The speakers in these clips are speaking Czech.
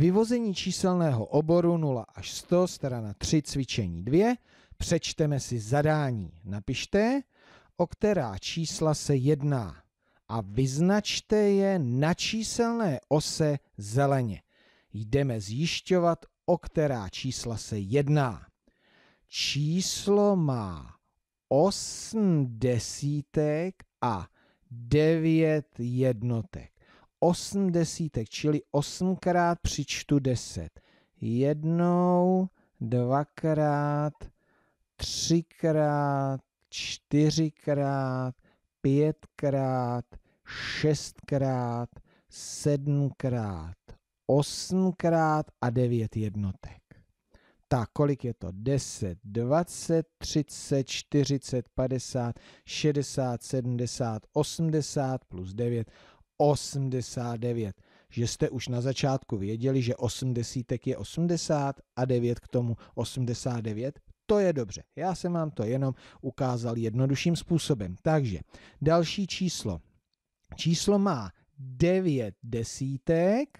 Vyvození číselného oboru 0 až 100, strana 3, cvičení 2. Přečteme si zadání. Napište, o která čísla se jedná a vyznačte je na číselné ose zeleně. Jdeme zjišťovat, o která čísla se jedná. Číslo má 8 desítek a 9 jednotek. 8 desítek, čili 8 krát přičtu 10. Jednou, dvakrát, třikrát, čtyřikrát, pětkrát, šestkrát, sedmkrát, osmkrát a devět jednotek. Tak, kolik je to? 10, 20, 30, 40, 50, 60, 70, 80 plus 9, 89. Že jste už na začátku věděli, že 80 je 80 a 9 k tomu 89? To je dobře. Já jsem vám to jenom ukázal jednodušším způsobem. Takže další číslo. Číslo má 9 desítek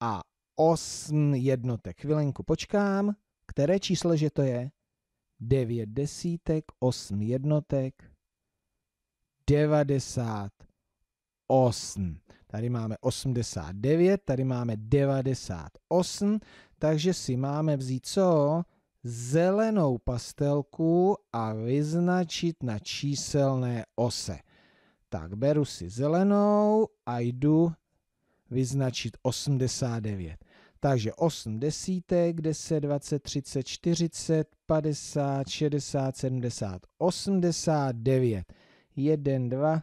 a 8 jednotek. Chvilenku počkám. Které číslo, že to je? 9 desítek, 8 jednotek, 90 8. Tady máme 89, tady máme 98, takže si máme vzít co? Zelenou pastelku a vyznačit na číselné ose. Tak beru si zelenou a jdu vyznačit 89. Takže 8 desítek, 10, 20, 30, 40, 50, 60, 70, 89. 1, 2,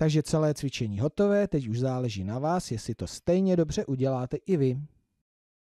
Takže celé cvičení hotové, teď už záleží na vás, jestli to stejně dobře uděláte i vy.